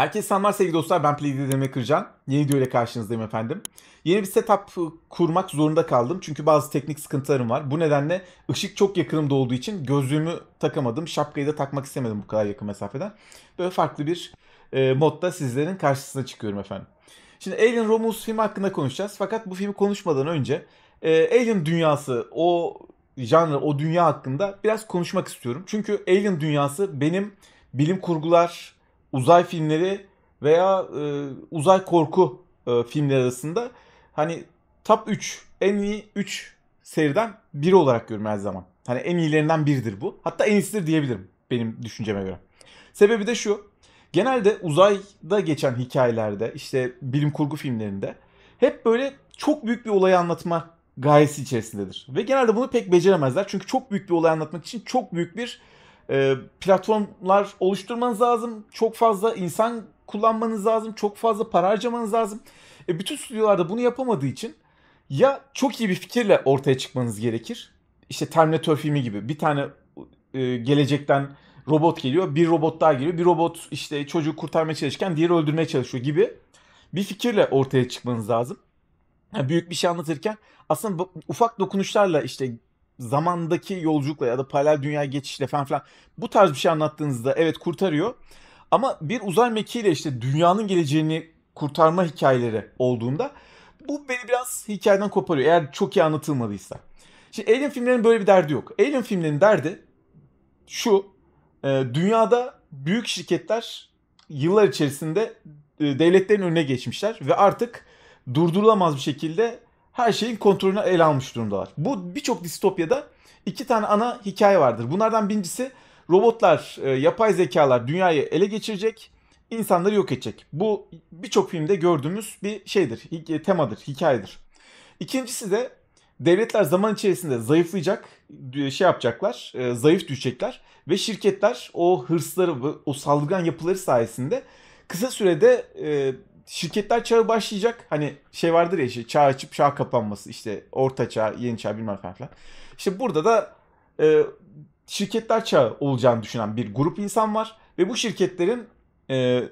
Herkese selamlar sevgili dostlar. Ben Playde'de Demek Kırcan. Yeni video ile karşınızdayım efendim. Yeni bir setup kurmak zorunda kaldım. Çünkü bazı teknik sıkıntılarım var. Bu nedenle ışık çok yakınımda olduğu için gözlüğümü takamadım. Şapkayı da takmak istemedim bu kadar yakın mesafeden. Böyle farklı bir e, modda sizlerin karşısına çıkıyorum efendim. Şimdi Alien Romulus filmi hakkında konuşacağız. Fakat bu filmi konuşmadan önce e, Alien dünyası, o janrı, o dünya hakkında biraz konuşmak istiyorum. Çünkü Alien dünyası benim bilim kurgular uzay filmleri veya e, uzay korku e, filmleri arasında hani top 3 en iyi 3 seriden biri olarak görüyorum her zaman. Hani en iyilerinden biridir bu. Hatta en iyisidir diyebilirim benim düşünceme göre. Sebebi de şu. Genelde uzayda geçen hikayelerde işte bilim kurgu filmlerinde hep böyle çok büyük bir olayı anlatma gayesi içerisindedir. Ve genelde bunu pek beceremezler. Çünkü çok büyük bir olay anlatmak için çok büyük bir e, platformlar oluşturmanız lazım. Çok fazla insan kullanmanız lazım. Çok fazla para harcamanız lazım. E, bütün stüdyolarda bunu yapamadığı için ya çok iyi bir fikirle ortaya çıkmanız gerekir. İşte Terminator filmi gibi bir tane e, gelecekten robot geliyor. Bir robot daha geliyor. Bir robot işte çocuğu kurtarmaya çalışırken diğeri öldürmeye çalışıyor gibi bir fikirle ortaya çıkmanız lazım. Yani büyük bir şey anlatırken aslında ufak dokunuşlarla işte zamandaki yolculukla ya da paralel dünya geçişle falan filan bu tarz bir şey anlattığınızda evet kurtarıyor. Ama bir uzay mekiğiyle işte dünyanın geleceğini kurtarma hikayeleri olduğunda bu beni biraz hikayeden koparıyor eğer çok iyi anlatılmadıysa. Şimdi Alien filmlerinin böyle bir derdi yok. Alien filmlerinin derdi şu. E, dünyada büyük şirketler yıllar içerisinde e, devletlerin önüne geçmişler ve artık durdurulamaz bir şekilde her şeyin kontrolünü ele almış durumdalar. Bu birçok distopyada iki tane ana hikaye vardır. Bunlardan birincisi robotlar, e, yapay zekalar dünyayı ele geçirecek, insanları yok edecek. Bu birçok filmde gördüğümüz bir şeydir, e, temadır, hikayedir. İkincisi de devletler zaman içerisinde zayıflayacak, şey yapacaklar, e, zayıf düşecekler ve şirketler o hırsları, o saldırgan yapıları sayesinde kısa sürede şirketler çağı başlayacak. Hani şey vardır ya işte çağ açıp çağ kapanması. işte orta çağ, yeni çağ bilmem ne falan. İşte burada da e, şirketler çağı olacağını düşünen bir grup insan var. Ve bu şirketlerin e,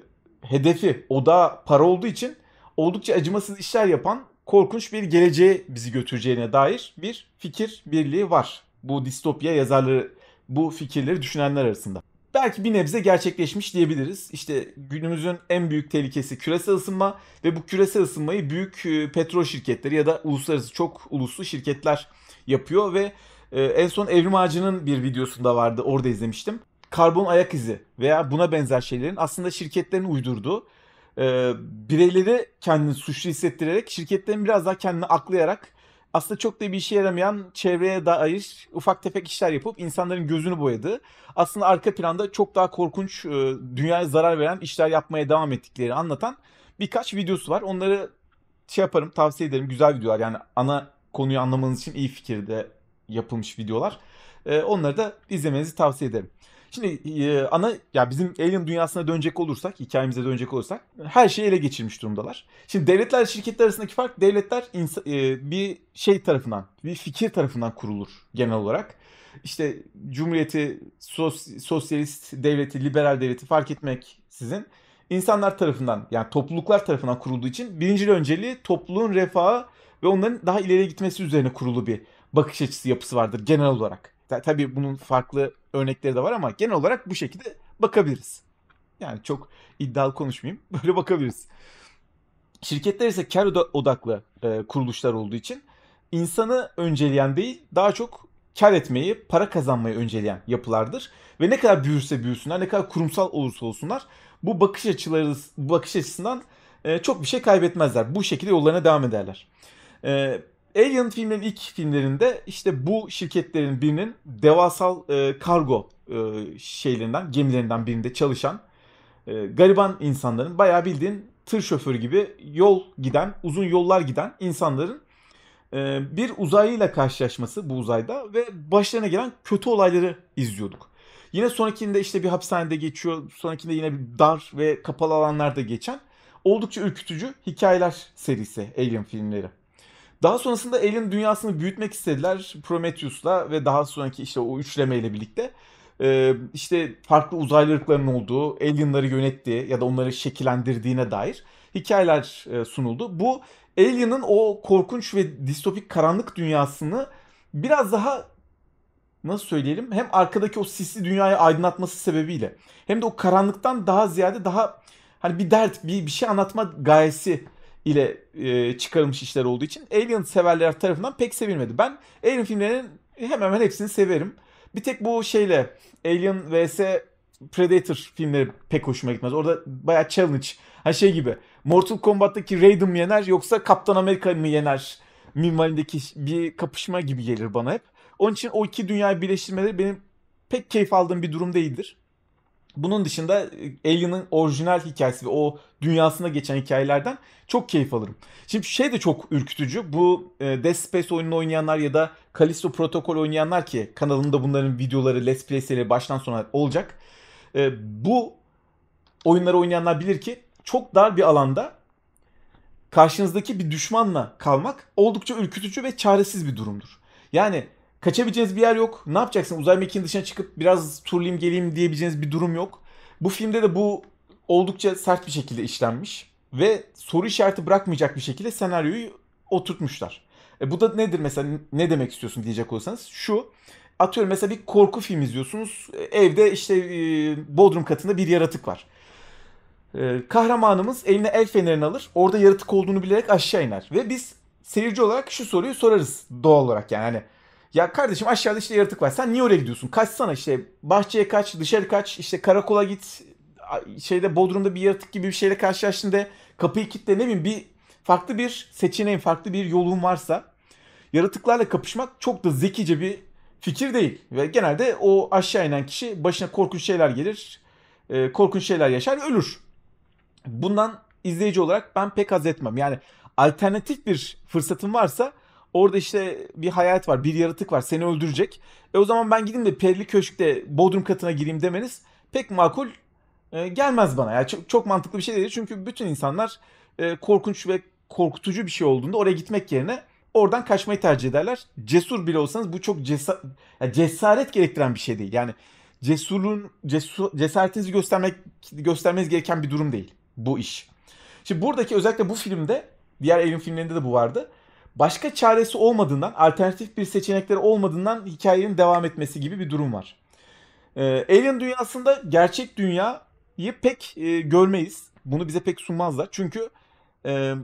hedefi, oda para olduğu için oldukça acımasız işler yapan korkunç bir geleceğe bizi götüreceğine dair bir fikir birliği var. Bu distopya yazarları, bu fikirleri düşünenler arasında belki bir nebze gerçekleşmiş diyebiliriz. İşte günümüzün en büyük tehlikesi küresel ısınma ve bu küresel ısınmayı büyük e, petrol şirketleri ya da uluslararası çok uluslu şirketler yapıyor ve e, en son Evrim Ağacı'nın bir videosunda vardı orada izlemiştim. Karbon ayak izi veya buna benzer şeylerin aslında şirketlerin uydurduğu e, bireyleri kendini suçlu hissettirerek şirketlerin biraz daha kendini aklayarak aslında çok da bir işe yaramayan çevreye dair ufak tefek işler yapıp insanların gözünü boyadı. Aslında arka planda çok daha korkunç e, dünyaya zarar veren işler yapmaya devam ettikleri anlatan birkaç videosu var. Onları şey yaparım tavsiye ederim. Güzel videolar yani ana konuyu anlamanız için iyi fikirde yapılmış videolar. E, onları da izlemenizi tavsiye ederim. Şimdi e, ana ya bizim Alien dünyasına dönecek olursak, hikayemize dönecek olursak her şeyi ele geçirmiş durumdalar. Şimdi devletler şirketler arasındaki fark devletler e, bir şey tarafından, bir fikir tarafından kurulur genel olarak. İşte cumhuriyeti, sos, sosyalist devleti, liberal devleti fark etmek sizin insanlar tarafından yani topluluklar tarafından kurulduğu için birinci önceliği topluluğun refahı ve onların daha ileriye gitmesi üzerine kurulu bir bakış açısı yapısı vardır genel olarak tabii bunun farklı örnekleri de var ama genel olarak bu şekilde bakabiliriz. Yani çok iddialı konuşmayayım. Böyle bakabiliriz. Şirketler ise kar odaklı e, kuruluşlar olduğu için insanı önceleyen değil daha çok kar etmeyi, para kazanmayı önceleyen yapılardır. Ve ne kadar büyürse büyüsünler, ne kadar kurumsal olursa olsunlar bu bakış açıları bu bakış açısından e, çok bir şey kaybetmezler. Bu şekilde yollarına devam ederler. E, Alien filmlerin ilk filmlerinde işte bu şirketlerin birinin devasal e, kargo e, şeylerinden, gemilerinden birinde çalışan e, gariban insanların bayağı bildiğin tır şoförü gibi yol giden, uzun yollar giden insanların e, bir uzaylıyla karşılaşması bu uzayda ve başlarına gelen kötü olayları izliyorduk. Yine sonrakinde işte bir hapishanede geçiyor, sonrakinde yine bir dar ve kapalı alanlarda geçen oldukça ürkütücü hikayeler serisi Alien filmleri. Daha sonrasında Alien dünyasını büyütmek istediler Prometheus'la ve daha sonraki işte o üçlemeyle birlikte. Ee, işte farklı uzaylı ırkların olduğu, alienları yönettiği ya da onları şekillendirdiğine dair hikayeler e, sunuldu. Bu Alien'ın o korkunç ve distopik karanlık dünyasını biraz daha nasıl söyleyelim hem arkadaki o sisli dünyayı aydınlatması sebebiyle hem de o karanlıktan daha ziyade daha hani bir dert bir, bir şey anlatma gayesi ile e, çıkarılmış işler olduğu için Alien severler tarafından pek sevilmedi. Ben Alien filmlerinin hemen hemen hepsini severim. Bir tek bu şeyle Alien vs Predator filmleri pek hoşuma gitmez. Orada baya challenge. Ha şey gibi. Mortal Kombat'taki Raiden mi yener yoksa Kaptan Amerika mı yener? Minvalindeki bir kapışma gibi gelir bana hep. Onun için o iki dünyayı birleştirmeleri benim pek keyif aldığım bir durum değildir. Bunun dışında e, Alien'ın orijinal hikayesi ve o dünyasına geçen hikayelerden çok keyif alırım. Şimdi şey de çok ürkütücü. Bu e, Death Space oyununu oynayanlar ya da Callisto Protocol oynayanlar ki kanalımda bunların videoları Let's Play baştan sona olacak. E, bu oyunları oynayanlar bilir ki çok dar bir alanda karşınızdaki bir düşmanla kalmak oldukça ürkütücü ve çaresiz bir durumdur. Yani Kaçabileceğiniz bir yer yok. Ne yapacaksın? Uzay mekiğinin dışına çıkıp biraz turlayayım geleyim diyebileceğiniz bir durum yok. Bu filmde de bu oldukça sert bir şekilde işlenmiş. Ve soru işareti bırakmayacak bir şekilde senaryoyu oturtmuşlar. E bu da nedir mesela ne demek istiyorsun diyecek olursanız şu. Atıyorum mesela bir korku filmi izliyorsunuz. E, evde işte e, bodrum katında bir yaratık var. E, kahramanımız eline el fenerini alır. Orada yaratık olduğunu bilerek aşağı iner. Ve biz seyirci olarak şu soruyu sorarız doğal olarak yani. Hani ya kardeşim aşağıda işte yaratık var. Sen niye oraya gidiyorsun? Kaçsana işte bahçeye kaç, dışarı kaç, işte karakola git. Şeyde Bodrum'da bir yaratık gibi bir şeyle karşılaştın karşılaştığında kapıyı kilitle ne bileyim bir farklı bir seçeneğin, farklı bir yolun varsa yaratıklarla kapışmak çok da zekice bir fikir değil. Ve genelde o aşağı inen kişi başına korkunç şeyler gelir, e, korkunç şeyler yaşar, ölür. Bundan izleyici olarak ben pek haz etmem. Yani alternatif bir fırsatım varsa Orada işte bir hayat var, bir yaratık var seni öldürecek. E o zaman ben gideyim de Perili Köşk'te Bodrum katına gireyim demeniz pek makul e, gelmez bana. Yani çok, çok mantıklı bir şey değil. Çünkü bütün insanlar e, korkunç ve korkutucu bir şey olduğunda oraya gitmek yerine oradan kaçmayı tercih ederler. Cesur bile olsanız bu çok cesa cesaret gerektiren bir şey değil. Yani cesurun cesur, cesaretinizi göstermek göstermeniz gereken bir durum değil bu iş. Şimdi buradaki özellikle bu filmde diğer Alien filmlerinde de bu vardı başka çaresi olmadığından, alternatif bir seçenekleri olmadığından hikayenin devam etmesi gibi bir durum var. Ee, Alien dünyasında gerçek dünyayı pek e, görmeyiz. Bunu bize pek sunmazlar. Çünkü e,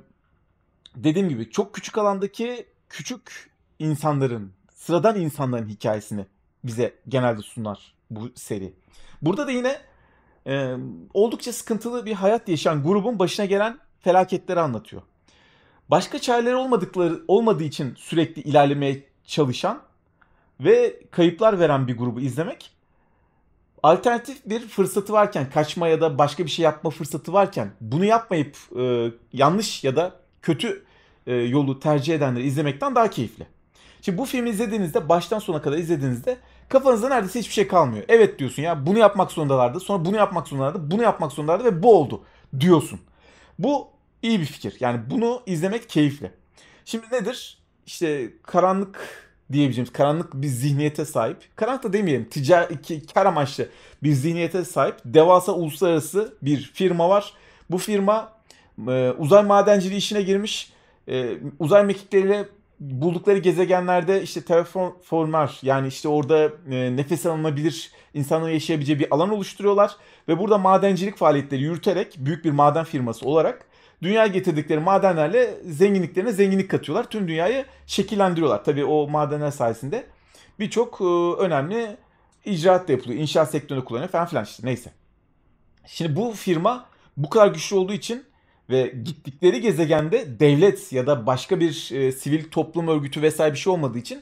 dediğim gibi çok küçük alandaki küçük insanların, sıradan insanların hikayesini bize genelde sunar bu seri. Burada da yine e, oldukça sıkıntılı bir hayat yaşayan grubun başına gelen felaketleri anlatıyor başka çareleri olmadıkları olmadığı için sürekli ilerlemeye çalışan ve kayıplar veren bir grubu izlemek alternatif bir fırsatı varken kaçma ya da başka bir şey yapma fırsatı varken bunu yapmayıp e, yanlış ya da kötü e, yolu tercih edenleri izlemekten daha keyifli. Şimdi bu filmi izlediğinizde baştan sona kadar izlediğinizde kafanızda neredeyse hiçbir şey kalmıyor. Evet diyorsun ya bunu yapmak zorundalardı sonra bunu yapmak zorundalardı bunu yapmak zorundalardı ve bu oldu diyorsun. Bu iyi bir fikir. Yani bunu izlemek keyifli. Şimdi nedir? İşte karanlık diyebileceğimiz karanlık bir zihniyete sahip. Karanlık da demeyelim ticari, kar amaçlı bir zihniyete sahip. Devasa uluslararası bir firma var. Bu firma e, uzay madenciliği işine girmiş. E, uzay mekikleriyle buldukları gezegenlerde işte terraformlar yani işte orada e, nefes alınabilir insanların yaşayabileceği bir alan oluşturuyorlar ve burada madencilik faaliyetleri yürüterek büyük bir maden firması olarak Dünya getirdikleri madenlerle zenginliklerine zenginlik katıyorlar. Tüm dünyayı şekillendiriyorlar. Tabii o madenler sayesinde birçok e, önemli icraat da yapılıyor. İnşaat sektöründe kullanıyor falan filan işte neyse. Şimdi bu firma bu kadar güçlü olduğu için ve gittikleri gezegende devlet ya da başka bir e, sivil toplum örgütü vesaire bir şey olmadığı için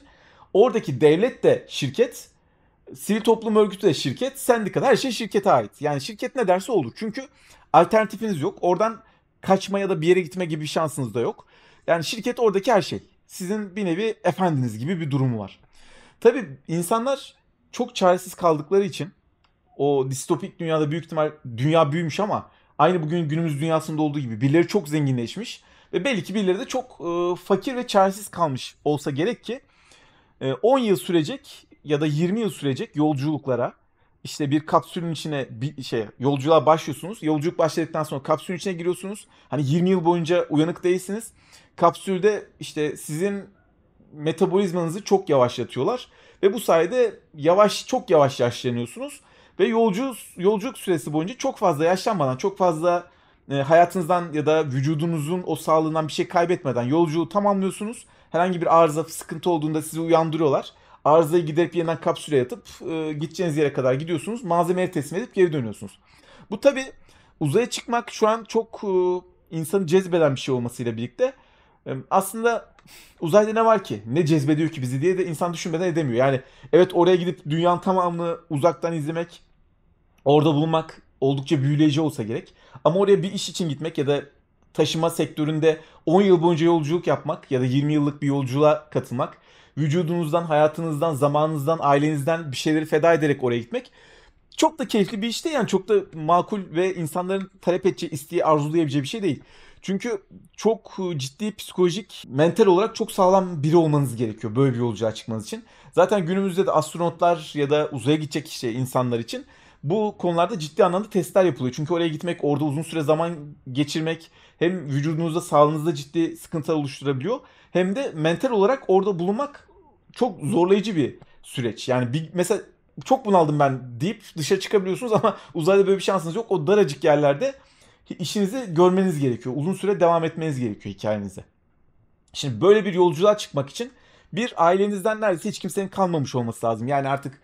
oradaki devlet de şirket, sivil toplum örgütü de şirket, sendikalar her şey şirkete ait. Yani şirket ne derse olur. Çünkü alternatifiniz yok. Oradan kaçma ya da bir yere gitme gibi bir şansınız da yok. Yani şirket oradaki her şey. Sizin bir nevi efendiniz gibi bir durumu var. Tabi insanlar çok çaresiz kaldıkları için o distopik dünyada büyük ihtimal dünya büyümüş ama aynı bugün günümüz dünyasında olduğu gibi birileri çok zenginleşmiş ve belli ki birileri de çok e, fakir ve çaresiz kalmış olsa gerek ki e, 10 yıl sürecek ya da 20 yıl sürecek yolculuklara işte bir kapsülün içine bir şey yolculuğa başlıyorsunuz. Yolculuk başladıktan sonra kapsülün içine giriyorsunuz. Hani 20 yıl boyunca uyanık değilsiniz. Kapsülde işte sizin metabolizmanızı çok yavaşlatıyorlar ve bu sayede yavaş çok yavaş yaşlanıyorsunuz ve yolcu yolculuk süresi boyunca çok fazla yaşlanmadan, çok fazla e, hayatınızdan ya da vücudunuzun o sağlığından bir şey kaybetmeden yolculuğu tamamlıyorsunuz. Herhangi bir arıza, sıkıntı olduğunda sizi uyandırıyorlar Arızayı giderip yeniden kapsüle yatıp e, gideceğiniz yere kadar gidiyorsunuz. Malzemeleri teslim edip geri dönüyorsunuz. Bu tabi uzaya çıkmak şu an çok e, insanı cezbeden bir şey olmasıyla birlikte e, aslında uzayda ne var ki? Ne cezbediyor ki bizi diye de insan düşünmeden edemiyor. Yani evet oraya gidip dünyanın tamamını uzaktan izlemek, orada bulmak oldukça büyüleyici olsa gerek. Ama oraya bir iş için gitmek ya da taşıma sektöründe 10 yıl boyunca yolculuk yapmak ya da 20 yıllık bir yolculuğa katılmak vücudunuzdan, hayatınızdan, zamanınızdan, ailenizden bir şeyleri feda ederek oraya gitmek çok da keyifli bir iş değil yani çok da makul ve insanların talep edeceği, isteği, arzulayabileceği bir şey değil. Çünkü çok e, ciddi psikolojik, mental olarak çok sağlam biri olmanız gerekiyor böyle bir yolculuğa çıkmanız için. Zaten günümüzde de astronotlar ya da uzaya gidecek işte insanlar için bu konularda ciddi anlamda testler yapılıyor. Çünkü oraya gitmek, orada uzun süre zaman geçirmek hem vücudunuzda, sağlığınızda ciddi sıkıntılar oluşturabiliyor. Hem de mental olarak orada bulunmak çok zorlayıcı bir süreç. Yani bir, mesela çok bunaldım ben deyip dışa çıkabiliyorsunuz ama uzayda böyle bir şansınız yok. O daracık yerlerde işinizi görmeniz gerekiyor. Uzun süre devam etmeniz gerekiyor hikayenize. Şimdi böyle bir yolculuğa çıkmak için bir ailenizden neredeyse hiç kimsenin kalmamış olması lazım. Yani artık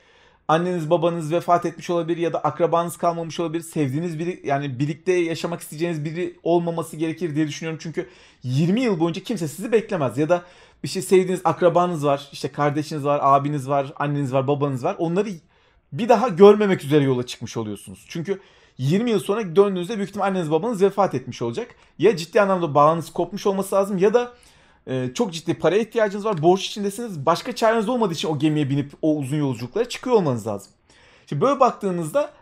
anneniz babanız vefat etmiş olabilir ya da akrabanız kalmamış olabilir. Sevdiğiniz biri yani birlikte yaşamak isteyeceğiniz biri olmaması gerekir diye düşünüyorum. Çünkü 20 yıl boyunca kimse sizi beklemez ya da bir şey sevdiğiniz akrabanız var, işte kardeşiniz var, abiniz var, anneniz var, babanız var. Onları bir daha görmemek üzere yola çıkmış oluyorsunuz. Çünkü 20 yıl sonra döndüğünüzde büyük ihtimal anneniz babanız vefat etmiş olacak. Ya ciddi anlamda bağınız kopmuş olması lazım ya da ee, çok ciddi paraya ihtiyacınız var. Borç içindesiniz. Başka çareniz olmadığı için o gemiye binip o uzun yolculuklara çıkıyor olmanız lazım. Şimdi böyle baktığınızda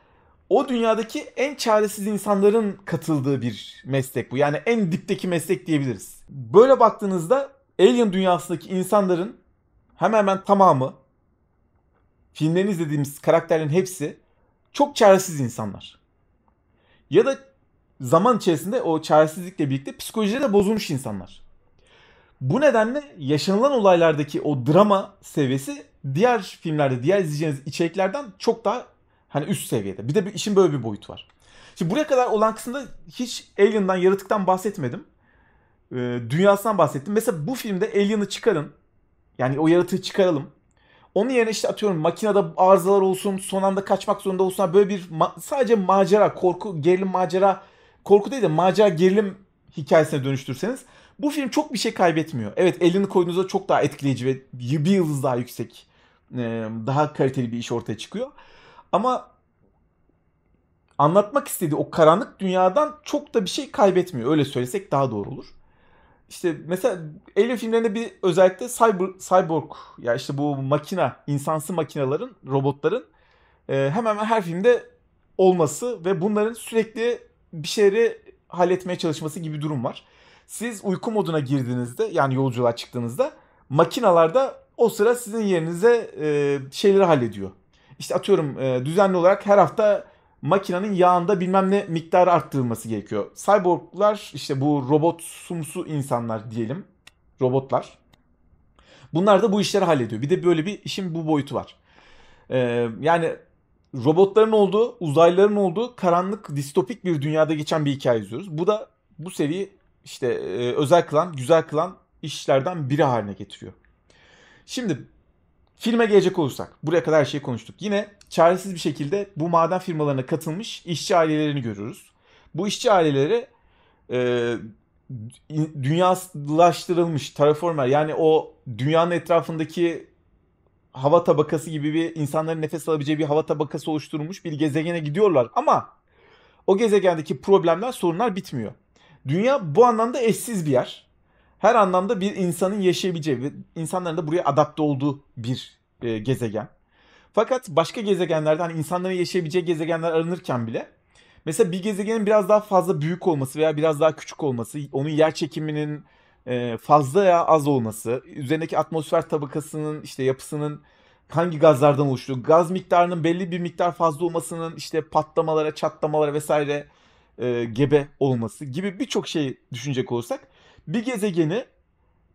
o dünyadaki en çaresiz insanların katıldığı bir meslek bu. Yani en dipteki meslek diyebiliriz. Böyle baktığınızda Alien dünyasındaki insanların hemen hemen tamamı filmlerini izlediğimiz karakterlerin hepsi çok çaresiz insanlar. Ya da zaman içerisinde o çaresizlikle birlikte psikolojide de bozulmuş insanlar. Bu nedenle yaşanılan olaylardaki o drama seviyesi diğer filmlerde, diğer izleyeceğiniz içeriklerden çok daha hani üst seviyede. Bir de bir, işin böyle bir boyut var. Şimdi buraya kadar olan kısımda hiç Alien'dan, yaratıktan bahsetmedim. Ee, dünyasından bahsettim. Mesela bu filmde Alien'ı çıkarın. Yani o yaratığı çıkaralım. Onun yerine işte atıyorum makinede arızalar olsun, son anda kaçmak zorunda olsun. Böyle bir ma- sadece macera, korku, gerilim macera, korku değil de macera gerilim hikayesine dönüştürseniz bu film çok bir şey kaybetmiyor. Evet elini koyduğunuzda çok daha etkileyici ve bir yıldız daha yüksek e, daha kaliteli bir iş ortaya çıkıyor. Ama anlatmak istediği o karanlık dünyadan çok da bir şey kaybetmiyor. Öyle söylesek daha doğru olur. İşte mesela Alien filmlerinde bir özellikle cyber, cyborg ya işte bu makina, insansı makinaların, robotların e, hemen hemen her filmde olması ve bunların sürekli bir şeyleri halletmeye çalışması gibi bir durum var. Siz uyku moduna girdiğinizde yani yolculuğa çıktığınızda makinalarda o sıra sizin yerinize e, şeyleri hallediyor. İşte atıyorum e, düzenli olarak her hafta makinenin yağında bilmem ne miktarı arttırılması gerekiyor. Cyborglar işte bu robot sumsu insanlar diyelim. Robotlar. Bunlar da bu işleri hallediyor. Bir de böyle bir işin bu boyutu var. Ee, yani robotların olduğu, uzaylıların olduğu karanlık, distopik bir dünyada geçen bir hikaye izliyoruz. Bu da bu seri işte e, özel kılan, güzel kılan işlerden biri haline getiriyor. Şimdi filme gelecek olursak buraya kadar her şeyi konuştuk. Yine çaresiz bir şekilde bu maden firmalarına katılmış işçi ailelerini görüyoruz. Bu işçi aileleri e, dünyalaştırılmış terraformer yani o dünyanın etrafındaki hava tabakası gibi bir insanların nefes alabileceği bir hava tabakası oluşturulmuş bir gezegene gidiyorlar ama o gezegendeki problemler sorunlar bitmiyor. Dünya bu anlamda eşsiz bir yer. Her anlamda bir insanın yaşayabileceği ve insanların da buraya adapte olduğu bir e, gezegen. Fakat başka gezegenlerde hani insanların yaşayabileceği gezegenler aranırken bile mesela bir gezegenin biraz daha fazla büyük olması veya biraz daha küçük olması, onun yer çekiminin e, fazla ya az olması, üzerindeki atmosfer tabakasının işte yapısının hangi gazlardan oluştuğu, gaz miktarının belli bir miktar fazla olmasının işte patlamalara, çatlamalara vesaire e, gebe olması gibi birçok şey düşünecek olursak bir gezegeni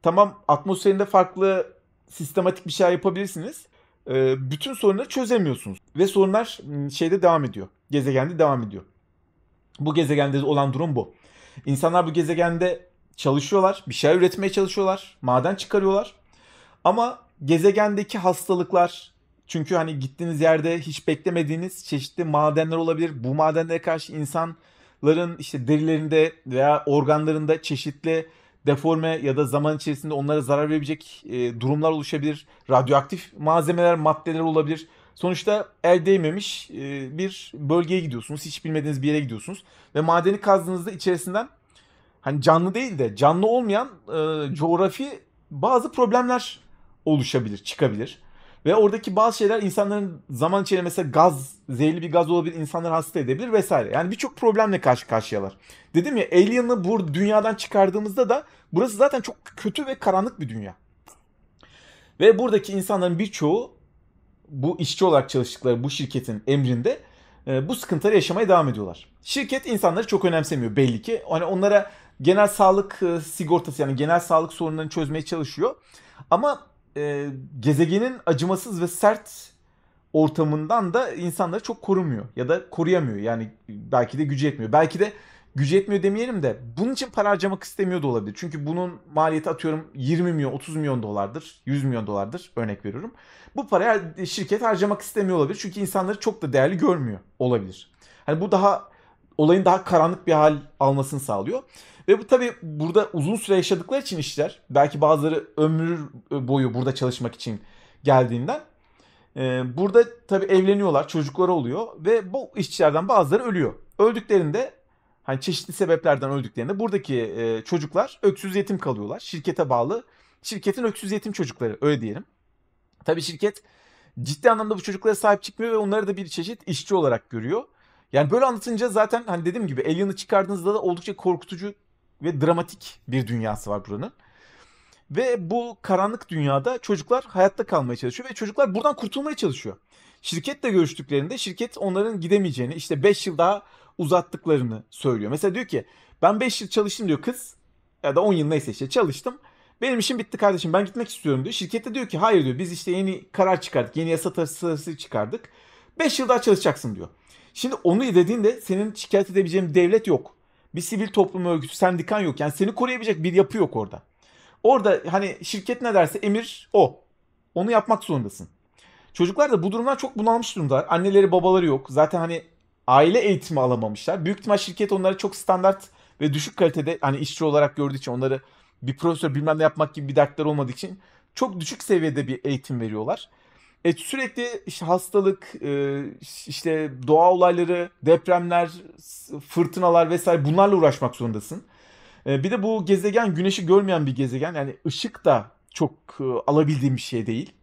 tamam atmosferinde farklı sistematik bir şey yapabilirsiniz. E, bütün sorunları çözemiyorsunuz ve sorunlar ıı, şeyde devam ediyor. Gezegende devam ediyor. Bu gezegende olan durum bu. İnsanlar bu gezegende çalışıyorlar, bir şey üretmeye çalışıyorlar, maden çıkarıyorlar. Ama gezegendeki hastalıklar çünkü hani gittiğiniz yerde hiç beklemediğiniz çeşitli madenler olabilir. Bu madenlere karşı insan hayvanların işte derilerinde veya organlarında çeşitli deforme ya da zaman içerisinde onlara zarar verebilecek e, durumlar oluşabilir. Radyoaktif malzemeler, maddeler olabilir. Sonuçta el değmemiş e, bir bölgeye gidiyorsunuz. Hiç bilmediğiniz bir yere gidiyorsunuz. Ve madeni kazdığınızda içerisinden hani canlı değil de canlı olmayan e, coğrafi bazı problemler oluşabilir, çıkabilir. Ve oradaki bazı şeyler insanların zaman içinde mesela gaz, zehirli bir gaz olabilir, insanları hasta edebilir vesaire. Yani birçok problemle karşı karşıyalar. Dedim ya Alien'ı bu dünyadan çıkardığımızda da burası zaten çok kötü ve karanlık bir dünya. Ve buradaki insanların birçoğu bu işçi olarak çalıştıkları bu şirketin emrinde e, bu sıkıntıları yaşamaya devam ediyorlar. Şirket insanları çok önemsemiyor belli ki. Hani onlara genel sağlık e, sigortası yani genel sağlık sorunlarını çözmeye çalışıyor. Ama e, gezegenin acımasız ve sert ortamından da insanları çok korumuyor ya da koruyamıyor. Yani belki de gücü yetmiyor. Belki de gücü yetmiyor demeyelim de bunun için para harcamak istemiyor da olabilir. Çünkü bunun maliyeti atıyorum 20 milyon, 30 milyon dolardır, 100 milyon dolardır örnek veriyorum. Bu parayı şirket harcamak istemiyor olabilir. Çünkü insanları çok da değerli görmüyor olabilir. Hani bu daha olayın daha karanlık bir hal almasını sağlıyor. Ve bu tabi burada uzun süre yaşadıkları için işler. Belki bazıları ömür boyu burada çalışmak için geldiğinden. E, burada tabi evleniyorlar, çocukları oluyor ve bu işçilerden bazıları ölüyor. Öldüklerinde hani çeşitli sebeplerden öldüklerinde buradaki e, çocuklar öksüz yetim kalıyorlar. Şirkete bağlı. Şirketin öksüz yetim çocukları öyle diyelim. Tabi şirket ciddi anlamda bu çocuklara sahip çıkmıyor ve onları da bir çeşit işçi olarak görüyor. Yani böyle anlatınca zaten hani dediğim gibi Alien'ı çıkardığınızda da oldukça korkutucu ve dramatik bir dünyası var buranın. Ve bu karanlık dünyada çocuklar hayatta kalmaya çalışıyor ve çocuklar buradan kurtulmaya çalışıyor. Şirketle görüştüklerinde şirket onların gidemeyeceğini işte 5 yıl daha uzattıklarını söylüyor. Mesela diyor ki ben 5 yıl çalıştım diyor kız ya da 10 yıl neyse işte çalıştım. Benim işim bitti kardeşim ben gitmek istiyorum diyor. Şirkette diyor ki hayır diyor biz işte yeni karar çıkardık yeni yasa tasarısı çıkardık. 5 yıl daha çalışacaksın diyor. Şimdi onu dediğinde senin şikayet edebileceğim devlet yok bir sivil toplum örgütü, sendikan yok. Yani seni koruyabilecek bir yapı yok orada. Orada hani şirket ne derse emir o. Onu yapmak zorundasın. Çocuklar da bu durumdan çok bunalmış durumda. Anneleri babaları yok. Zaten hani aile eğitimi alamamışlar. Büyük ihtimal şirket onları çok standart ve düşük kalitede hani işçi olarak gördüğü için onları bir profesör bilmem ne yapmak gibi bir dertler olmadığı için çok düşük seviyede bir eğitim veriyorlar. E, sürekli işte hastalık, e, işte doğa olayları, depremler, fırtınalar vesaire bunlarla uğraşmak zorundasın. E, bir de bu gezegen güneşi görmeyen bir gezegen. Yani ışık da çok e, alabildiğim bir şey değil.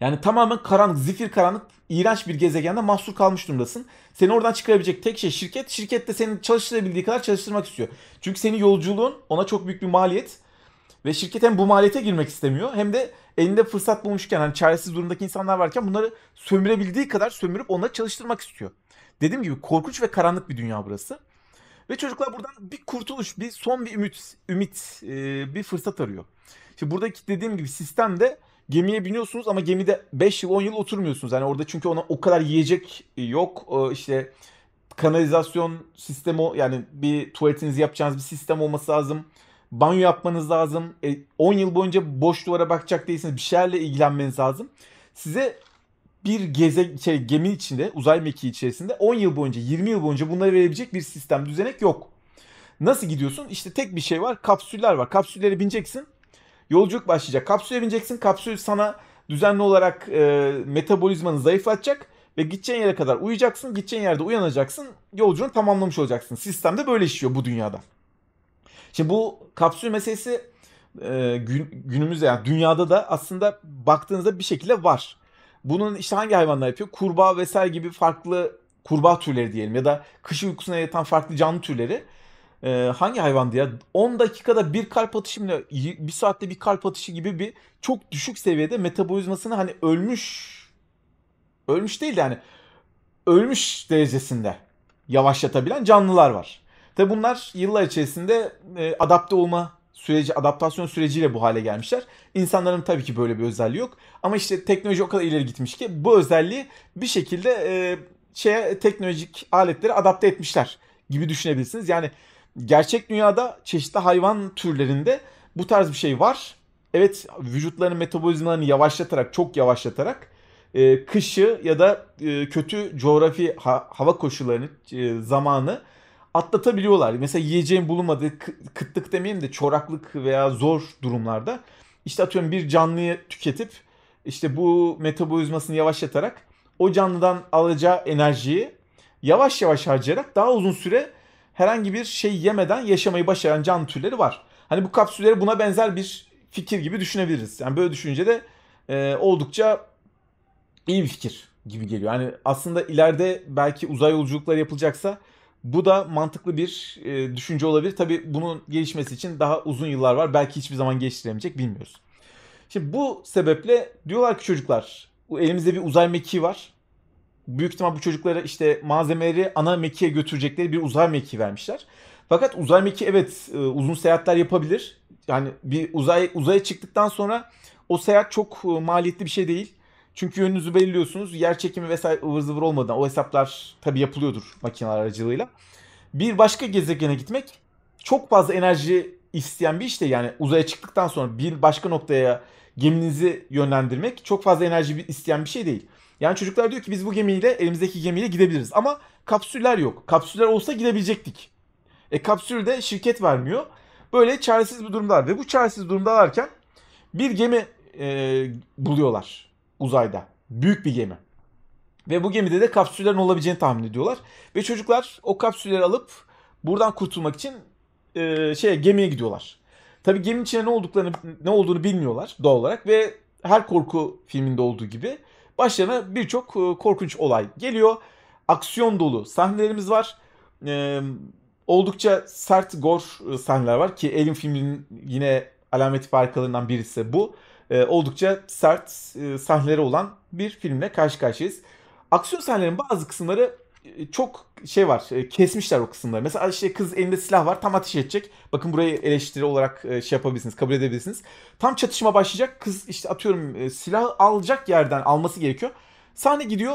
Yani tamamen karanlık, zifir karanlık, iğrenç bir gezegende mahsur kalmış durumdasın. Seni oradan çıkarabilecek tek şey şirket. Şirket de seni çalıştırabildiği kadar çalıştırmak istiyor. Çünkü senin yolculuğun ona çok büyük bir maliyet. Ve şirket hem bu maliyete girmek istemiyor hem de elinde fırsat bulmuşken hani çaresiz durumdaki insanlar varken bunları sömürebildiği kadar sömürüp onları çalıştırmak istiyor. Dediğim gibi korkunç ve karanlık bir dünya burası. Ve çocuklar buradan bir kurtuluş, bir son bir ümit, ümit e, bir fırsat arıyor. Şimdi buradaki dediğim gibi sistemde gemiye biniyorsunuz ama gemide 5 yıl 10 yıl oturmuyorsunuz. Yani orada çünkü ona o kadar yiyecek yok. E, işte kanalizasyon sistemi yani bir tuvaletinizi yapacağınız bir sistem olması lazım banyo yapmanız lazım. E, 10 yıl boyunca boş duvara bakacak değilsiniz. Bir şeylerle ilgilenmeniz lazım. Size bir geze şey, gemi içinde, uzay mekiği içerisinde 10 yıl boyunca, 20 yıl boyunca bunları verebilecek bir sistem, düzenek yok. Nasıl gidiyorsun? İşte tek bir şey var. Kapsüller var. Kapsüllere bineceksin. Yolculuk başlayacak. Kapsüle bineceksin. Kapsül sana düzenli olarak e, metabolizmanı zayıflatacak ve gideceğin yere kadar uyuyacaksın. Gideceğin yerde uyanacaksın. Yolculuğunu tamamlamış olacaksın. Sistem de böyle işliyor bu dünyada. Şimdi bu kapsül meselesi e, günümüzde yani dünyada da aslında baktığınızda bir şekilde var. Bunun işte hangi hayvanlar yapıyor? Kurbağa vesaire gibi farklı kurbağa türleri diyelim ya da kış uykusuna yatan farklı canlı türleri. Ee, hangi hayvandı ya? 10 dakikada bir kalp atışı mı? Bir saatte bir kalp atışı gibi bir çok düşük seviyede metabolizmasını hani ölmüş ölmüş değil de hani ölmüş derecesinde yavaşlatabilen canlılar var. Tabi bunlar yıllar içerisinde e, adapte olma süreci, adaptasyon süreciyle bu hale gelmişler. İnsanların tabii ki böyle bir özelliği yok. Ama işte teknoloji o kadar ileri gitmiş ki bu özelliği bir şekilde e, şeye teknolojik aletlere adapte etmişler gibi düşünebilirsiniz. Yani gerçek dünyada çeşitli hayvan türlerinde bu tarz bir şey var. Evet vücutlarının metabolizmalarını yavaşlatarak, çok yavaşlatarak e, kışı ya da e, kötü coğrafi ha, hava koşullarını, e, zamanı atlatabiliyorlar. Mesela yiyeceğin bulunmadığı kıtlık demeyeyim de çoraklık veya zor durumlarda işte atıyorum bir canlıyı tüketip işte bu metabolizmasını yavaşlatarak o canlıdan alacağı enerjiyi yavaş yavaş harcayarak daha uzun süre herhangi bir şey yemeden yaşamayı başaran canlı türleri var. Hani bu kapsülleri buna benzer bir fikir gibi düşünebiliriz. Yani böyle düşünce de e, oldukça iyi bir fikir gibi geliyor. Yani aslında ileride belki uzay yolculukları yapılacaksa bu da mantıklı bir e, düşünce olabilir. Tabi bunun gelişmesi için daha uzun yıllar var. Belki hiçbir zaman geliştiremeyecek bilmiyoruz. Şimdi bu sebeple diyorlar ki çocuklar elimizde bir uzay mekiği var. Büyük ihtimal bu çocuklara işte malzemeleri ana mekiğe götürecekleri bir uzay mekiği vermişler. Fakat uzay mekiği evet e, uzun seyahatler yapabilir. Yani bir uzay uzaya çıktıktan sonra o seyahat çok e, maliyetli bir şey değil. Çünkü yönünüzü belirliyorsunuz. Yer çekimi vesaire ıvır zıvır olmadan o hesaplar tabii yapılıyordur makineler aracılığıyla. Bir başka gezegene gitmek çok fazla enerji isteyen bir işte yani uzaya çıktıktan sonra bir başka noktaya geminizi yönlendirmek çok fazla enerji isteyen bir şey değil. Yani çocuklar diyor ki biz bu gemiyle elimizdeki gemiyle gidebiliriz ama kapsüller yok. Kapsüller olsa gidebilecektik. E kapsül de şirket vermiyor. Böyle çaresiz bir durumdalar ve bu çaresiz durumdalarken bir gemi e, buluyorlar uzayda. Büyük bir gemi. Ve bu gemide de kapsüllerin olabileceğini tahmin ediyorlar. Ve çocuklar o kapsülleri alıp buradan kurtulmak için e, şey gemiye gidiyorlar. Tabi gemi içinde ne olduklarını ne olduğunu bilmiyorlar doğal olarak ve her korku filminde olduğu gibi başlarına birçok e, korkunç olay geliyor. Aksiyon dolu sahnelerimiz var. Ee, oldukça sert gor e, sahneler var ki elin filminin yine alamet farkalarından birisi bu e, oldukça sert e, sahneleri olan bir filmle karşı karşıyayız. Aksiyon sahnelerinin bazı kısımları e, çok şey var e, kesmişler o kısımları. Mesela işte kız elinde silah var tam ateş edecek. Bakın burayı eleştiri olarak e, şey yapabilirsiniz kabul edebilirsiniz. Tam çatışma başlayacak kız işte atıyorum e, silah alacak yerden alması gerekiyor. Sahne gidiyor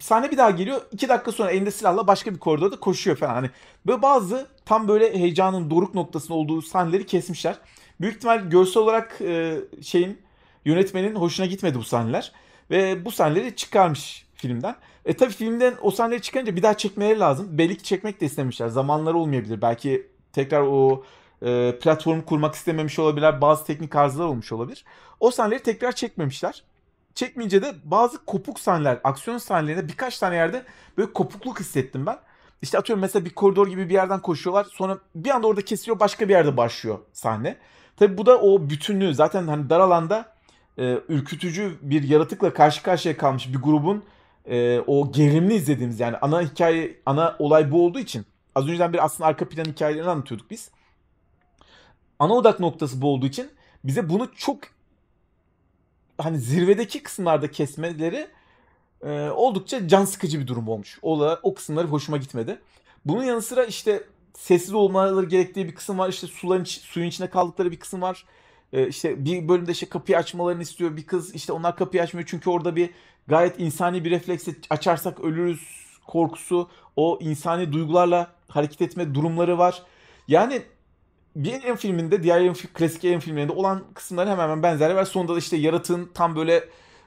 sahne bir daha geliyor. iki dakika sonra elinde silahla başka bir koridorda koşuyor falan. Hani böyle bazı tam böyle heyecanın doruk noktasında olduğu sahneleri kesmişler. Büyük ihtimal görsel olarak e, şeyin yönetmenin hoşuna gitmedi bu sahneler. Ve bu sahneleri çıkarmış filmden. E tabi filmden o sahneleri çıkınca bir daha çekmeleri lazım. Belli ki çekmek de istemişler. Zamanları olmayabilir. Belki tekrar o e, platformu kurmak istememiş olabilir. Bazı teknik arızalar olmuş olabilir. O sahneleri tekrar çekmemişler. Çekmeyince de bazı kopuk sahneler, aksiyon sahnelerinde birkaç tane yerde böyle kopukluk hissettim ben. İşte atıyorum mesela bir koridor gibi bir yerden koşuyorlar. Sonra bir anda orada kesiyor başka bir yerde başlıyor sahne. Tabi bu da o bütünlüğü zaten hani dar alanda e, ürkütücü bir yaratıkla karşı karşıya kalmış bir grubun e, o gerilimli izlediğimiz yani ana hikaye ana olay bu olduğu için az önceden bir aslında arka plan hikayelerini anlatıyorduk biz. Ana odak noktası bu olduğu için bize bunu çok hani zirvedeki kısımlarda kesmeleri e, oldukça can sıkıcı bir durum olmuş. O, o kısımları hoşuma gitmedi. Bunun yanı sıra işte sessiz olmaları gerektiği bir kısım var. İşte suların suyun içine kaldıkları bir kısım var. Ee, işte bir bölümde işte kapıyı açmalarını istiyor bir kız. İşte onlar kapıyı açmıyor çünkü orada bir gayet insani bir refleksi açarsak ölürüz korkusu, o insani duygularla hareket etme durumları var. Yani bir en filminde diğer en, klasik en filmlerinde olan kısımların hemen hemen benzeri var sonunda da işte yaratığın tam böyle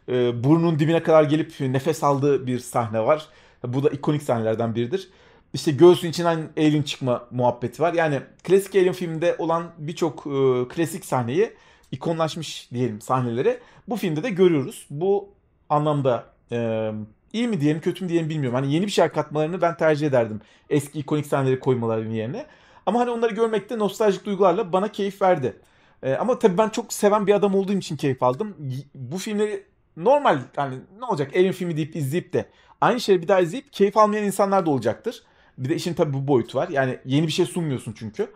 e, burnun dibine kadar gelip nefes aldığı bir sahne var. Bu da ikonik sahnelerden biridir işte göğsün içinden Alien çıkma muhabbeti var. Yani klasik Alien filmde olan birçok e, klasik sahneyi ikonlaşmış diyelim sahneleri bu filmde de görüyoruz. Bu anlamda e, iyi mi diyelim kötü mü diyelim bilmiyorum. Hani yeni bir şey katmalarını ben tercih ederdim. Eski ikonik sahneleri koymalarının yerine. Ama hani onları görmekte nostaljik duygularla bana keyif verdi. E, ama tabii ben çok seven bir adam olduğum için keyif aldım. Bu filmleri normal hani ne olacak Alien filmi deyip izleyip de aynı şeyi bir daha izleyip keyif almayan insanlar da olacaktır. Bir de işin tabii bu boyut var. Yani yeni bir şey sunmuyorsun çünkü.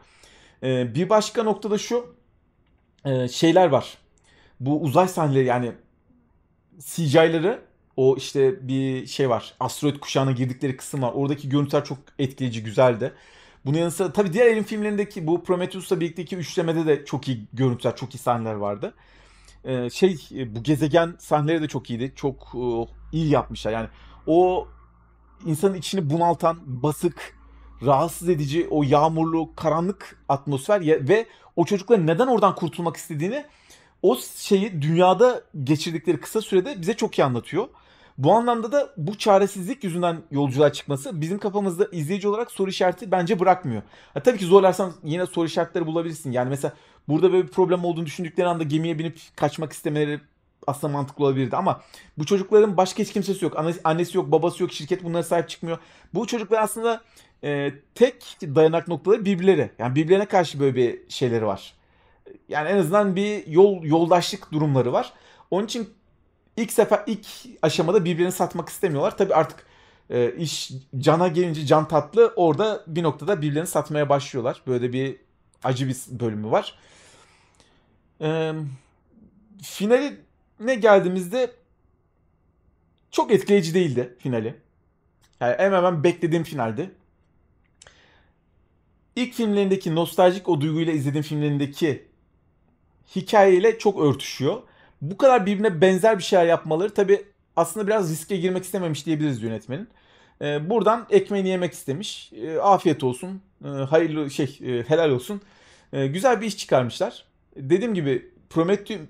E, bir başka noktada şu e, şeyler var. Bu uzay sahneleri yani CGI'ları o işte bir şey var. Asteroid kuşağına girdikleri kısım var. Oradaki görüntüler çok etkileyici, güzeldi. Bunun yanı sıra tabii diğer elin filmlerindeki bu Prometheus'la birlikteki üçlemede de çok iyi görüntüler, çok iyi sahneler vardı. Ee, şey bu gezegen sahneleri de çok iyiydi. Çok e, iyi yapmışlar. Yani o insanın içini bunaltan, basık, rahatsız edici o yağmurlu, karanlık atmosfer ve o çocukların neden oradan kurtulmak istediğini o şeyi dünyada geçirdikleri kısa sürede bize çok iyi anlatıyor. Bu anlamda da bu çaresizlik yüzünden yolculuğa çıkması bizim kafamızda izleyici olarak soru işareti bence bırakmıyor. Ha, tabii ki zorlarsan yine soru işaretleri bulabilirsin. Yani mesela burada böyle bir problem olduğunu düşündükleri anda gemiye binip kaçmak istemeleri aslında mantıklı olabilirdi ama bu çocukların başka hiç kimsesi yok. Annesi yok, babası yok, şirket bunlara sahip çıkmıyor. Bu çocuklar aslında e, tek dayanak noktaları birbirleri. Yani birbirlerine karşı böyle bir şeyleri var. Yani en azından bir yol yoldaşlık durumları var. Onun için ilk sefer ilk aşamada birbirini satmak istemiyorlar. Tabi artık e, iş cana gelince can tatlı orada bir noktada birbirlerini satmaya başlıyorlar. Böyle bir acı bir bölümü var. E, finali ne geldiğimizde çok etkileyici değildi finali. Yani hemen hemen beklediğim finaldi. İlk filmlerindeki nostaljik o duyguyla izlediğim filmlerindeki hikayeyle çok örtüşüyor. Bu kadar birbirine benzer bir şeyler yapmaları tabi aslında biraz riske girmek istememiş diyebiliriz yönetmenin. Ee, buradan ekmeğini yemek istemiş. Ee, afiyet olsun. Ee, hayırlı şey e, helal olsun. Ee, güzel bir iş çıkarmışlar. Dediğim gibi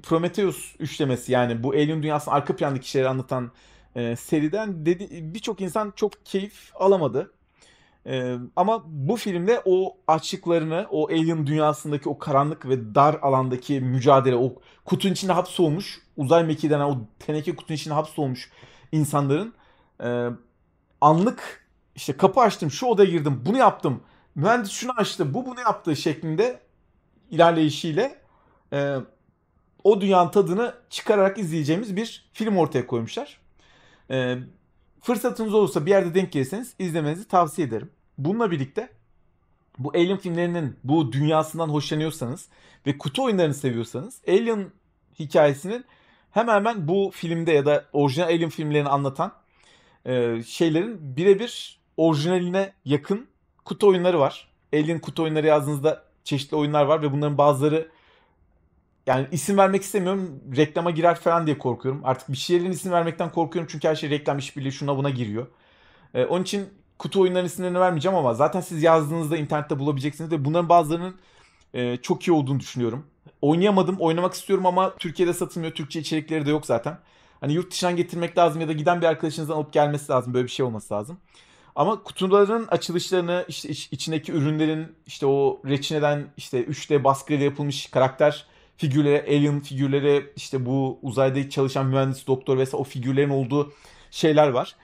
Prometheus üçlemesi yani bu Alien dünyasının arka plandaki şeyleri anlatan e, seriden birçok insan çok keyif alamadı. E, ama bu filmde o açıklarını, o Alien dünyasındaki o karanlık ve dar alandaki mücadele, o kutunun içinde hapsolmuş, uzay mekiği denen o teneke kutunun içinde hapsolmuş insanların e, anlık işte kapı açtım, şu odaya girdim, bunu yaptım, mühendis şunu açtı, bu bunu yaptı şeklinde ilerleyişiyle e, o dünyanın tadını çıkararak izleyeceğimiz bir film ortaya koymuşlar. E, fırsatınız olursa bir yerde denk gelirseniz izlemenizi tavsiye ederim. Bununla birlikte bu Alien filmlerinin bu dünyasından hoşlanıyorsanız ve kutu oyunlarını seviyorsanız Alien hikayesinin hemen hemen bu filmde ya da orijinal Alien filmlerini anlatan e, şeylerin birebir orijinaline yakın kutu oyunları var. Alien kutu oyunları yazdığınızda çeşitli oyunlar var ve bunların bazıları yani isim vermek istemiyorum. Reklama girer falan diye korkuyorum. Artık bir şeylerin isim vermekten korkuyorum çünkü her şey reklam işbirliği şuna buna giriyor. Ee, onun için kutu oyunların isimlerini vermeyeceğim ama zaten siz yazdığınızda internette bulabileceksiniz ve bunların bazılarının e, çok iyi olduğunu düşünüyorum. Oynayamadım, oynamak istiyorum ama Türkiye'de satılmıyor. Türkçe içerikleri de yok zaten. Hani yurt dışından getirmek lazım ya da giden bir arkadaşınızdan alıp gelmesi lazım. Böyle bir şey olması lazım. Ama kutuların açılışlarını, işte içindeki ürünlerin, işte o reçineden işte 3D baskıyla yapılmış karakter figürlere, alien figürlere, işte bu uzayda çalışan mühendis, doktor vesaire o figürlerin olduğu şeyler var.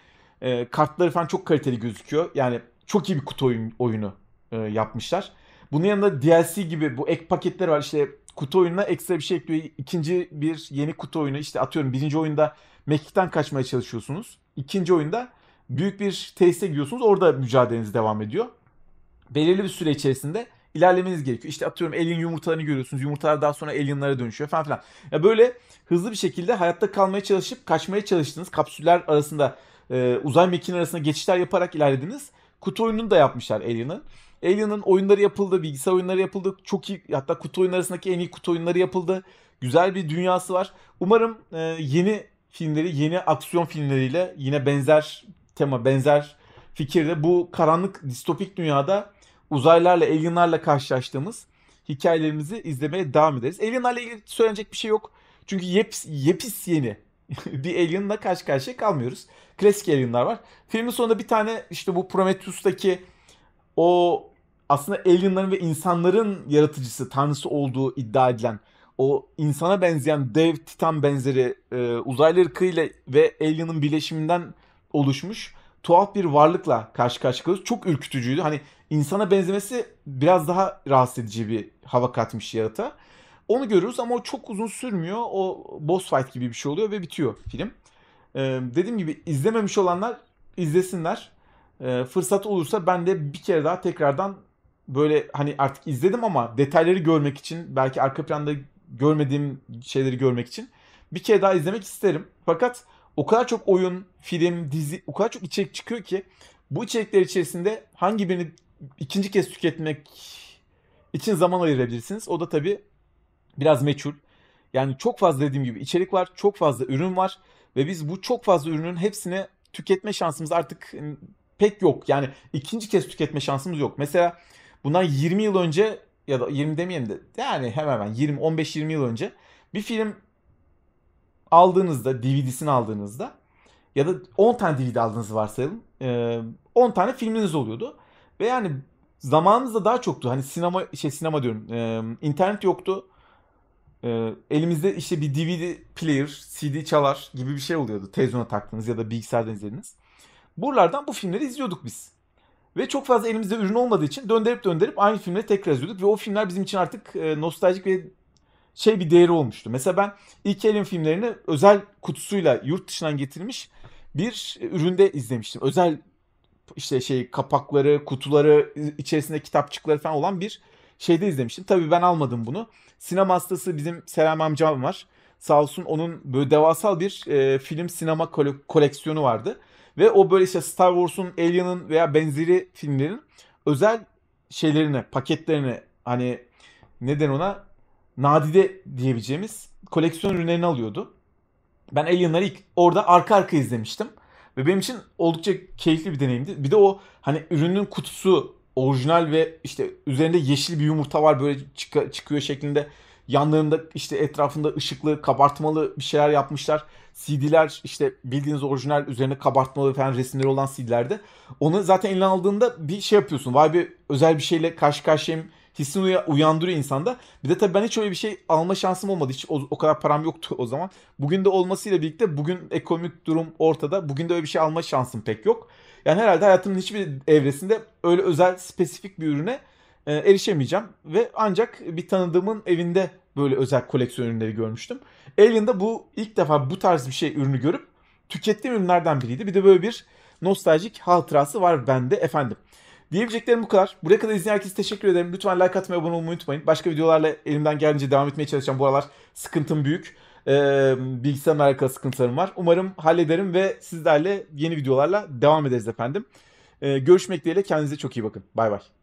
E, kartları falan çok kaliteli gözüküyor. Yani çok iyi bir kutu oyun, oyunu e, yapmışlar. Bunun yanında DLC gibi bu ek paketler var. İşte kutu oyununa ekstra bir şey ekliyor. İkinci bir yeni kutu oyunu işte atıyorum birinci oyunda mekikten kaçmaya çalışıyorsunuz. İkinci oyunda büyük bir tesise gidiyorsunuz. Orada mücadeleniz devam ediyor. Belirli bir süre içerisinde ilerlemeniz gerekiyor. İşte atıyorum alien yumurtalarını görüyorsunuz. Yumurtalar daha sonra alienlara dönüşüyor falan filan. Ya böyle hızlı bir şekilde hayatta kalmaya çalışıp kaçmaya çalıştınız. kapsüller arasında e, uzay mekiğinin arasında geçişler yaparak ilerlediniz. Kutu oyununu da yapmışlar Alien'ı. Alien'ın oyunları yapıldı, bilgisayar oyunları yapıldı. Çok iyi hatta kutu oyunları arasındaki en iyi kutu oyunları yapıldı. Güzel bir dünyası var. Umarım e, yeni filmleri, yeni aksiyon filmleriyle yine benzer tema, benzer fikirde bu karanlık distopik dünyada uzaylarla, alienlarla karşılaştığımız hikayelerimizi izlemeye devam ederiz. Alienlarla ilgili söylenecek bir şey yok. Çünkü yeps, yepis yeni bir alienla karşı karşıya kalmıyoruz. Klasik alienlar var. Filmin sonunda bir tane işte bu Prometheus'taki o aslında alienların ve insanların yaratıcısı, tanrısı olduğu iddia edilen o insana benzeyen dev titan benzeri e, uzaylı ırkıyla ve alien'ın bileşiminden oluşmuş tuhaf bir varlıkla karşı karşıya kalıyoruz. Çok ürkütücüydü. Hani insana benzemesi biraz daha rahatsız edici bir hava katmış yaratığa. Onu görüyoruz ama o çok uzun sürmüyor. O boss fight gibi bir şey oluyor ve bitiyor film. Ee, dediğim gibi izlememiş olanlar izlesinler. Ee, fırsat olursa ben de bir kere daha tekrardan böyle hani artık izledim ama detayları görmek için belki arka planda görmediğim şeyleri görmek için bir kere daha izlemek isterim. Fakat o kadar çok oyun, film, dizi, o kadar çok içerik çıkıyor ki bu içerikler içerisinde hangi birini ikinci kez tüketmek için zaman ayırabilirsiniz. O da tabii biraz meçhul. Yani çok fazla dediğim gibi içerik var, çok fazla ürün var ve biz bu çok fazla ürünün hepsini tüketme şansımız artık ıı, pek yok. Yani ikinci kez tüketme şansımız yok. Mesela bundan 20 yıl önce ya da 20 demeyelim de yani hemen hemen 20 15 20 yıl önce bir film aldığınızda, DVD'sini aldığınızda ya da 10 tane DVD aldığınızı varsayalım. 10 tane filminiz oluyordu. Ve yani zamanımızda daha çoktu. Hani sinema şey sinema diyorum. internet yoktu. elimizde işte bir DVD player, CD çalar gibi bir şey oluyordu. Televizyona taktığınız ya da bilgisayardan izlediğiniz. Buralardan bu filmleri izliyorduk biz. Ve çok fazla elimizde ürün olmadığı için döndürüp döndürüp aynı filmleri tekrar izliyorduk. Ve o filmler bizim için artık nostaljik ve şey bir değeri olmuştu. Mesela ben ilk elin filmlerini özel kutusuyla yurt dışından getirmiş bir üründe izlemiştim. Özel işte şey kapakları, kutuları, içerisinde kitapçıkları falan olan bir şeyde izlemiştim. Tabii ben almadım bunu. Sinema hastası bizim Selam amcam var. Sağ olsun onun böyle devasal bir e, film sinema kole- koleksiyonu vardı. Ve o böyle işte Star Wars'un, Alien'ın veya benzeri filmlerin özel şeylerini, paketlerini hani neden ona nadide diyebileceğimiz koleksiyon ürünlerini alıyordu. Ben Alien'ları ilk orada arka arka izlemiştim. Ve benim için oldukça keyifli bir deneyimdi. Bir de o hani ürünün kutusu orijinal ve işte üzerinde yeşil bir yumurta var böyle çık- çıkıyor şeklinde. Yanlarında işte etrafında ışıklı, kabartmalı bir şeyler yapmışlar. CD'ler işte bildiğiniz orijinal üzerine kabartmalı falan resimleri olan CD'lerde. Onu zaten eline aldığında bir şey yapıyorsun. Vay bir özel bir şeyle karşı karşıyayım hissini uyandırıyor insanda. Bir de tabii ben hiç öyle bir şey alma şansım olmadı. Hiç o, o kadar param yoktu o zaman. Bugün de olmasıyla birlikte bugün ekonomik durum ortada. Bugün de öyle bir şey alma şansım pek yok. Yani herhalde hayatımın hiçbir evresinde öyle özel spesifik bir ürüne e, erişemeyeceğim. Ve ancak bir tanıdığımın evinde böyle özel koleksiyon ürünleri görmüştüm. Alien'da bu ilk defa bu tarz bir şey ürünü görüp tükettiğim ürünlerden biriydi. Bir de böyle bir nostaljik hatırası var bende efendim. Diyebileceklerim bu kadar. Buraya kadar izleyen herkese teşekkür ederim. Lütfen like atmayı, abone olmayı unutmayın. Başka videolarla elimden geldiğince devam etmeye çalışacağım. Bu aralar sıkıntım büyük. Ee, bilgisayarla alakalı sıkıntılarım var. Umarım hallederim ve sizlerle yeni videolarla devam ederiz efendim. Ee, görüşmek dileğiyle. Kendinize çok iyi bakın. Bay bay.